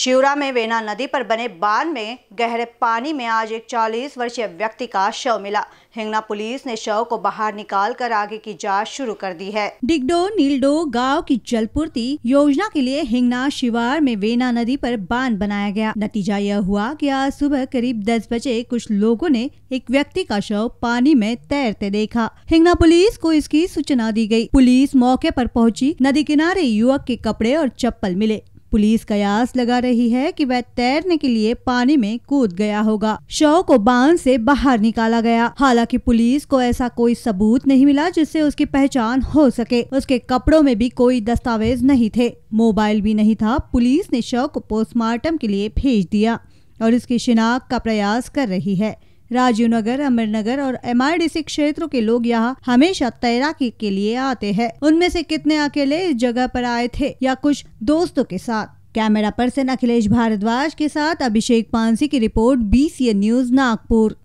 शिवरा में वेना नदी पर बने बांध में गहरे पानी में आज एक 40 वर्षीय व्यक्ति का शव मिला हिंगना पुलिस ने शव को बाहर निकाल कर आगे की जांच शुरू कर दी है डिगडो नीलडो गांव की जलपूर्ति योजना के लिए हिंगना शिवार में वेना नदी पर बांध बनाया गया नतीजा यह हुआ कि आज सुबह करीब 10 बजे कुछ लोगों ने एक व्यक्ति का शव पानी में तैरते देखा हिंगना पुलिस को इसकी सूचना दी गयी पुलिस मौके आरोप पहुँची नदी किनारे युवक के कपड़े और चप्पल मिले पुलिस कयास लगा रही है कि वह तैरने के लिए पानी में कूद गया होगा शव को बांध से बाहर निकाला गया हालांकि पुलिस को ऐसा कोई सबूत नहीं मिला जिससे उसकी पहचान हो सके उसके कपड़ों में भी कोई दस्तावेज नहीं थे मोबाइल भी नहीं था पुलिस ने शव को पोस्टमार्टम के लिए भेज दिया और इसकी शिनाख्त का प्रयास कर रही है राजीव नगर नगर और एम क्षेत्रों के लोग यहाँ हमेशा तैराकी के लिए आते हैं उनमें से कितने अकेले इस जगह पर आए थे या कुछ दोस्तों के साथ कैमरा पर्सन अखिलेश भारद्वाज के साथ अभिषेक पानसी की रिपोर्ट बी न्यूज नागपुर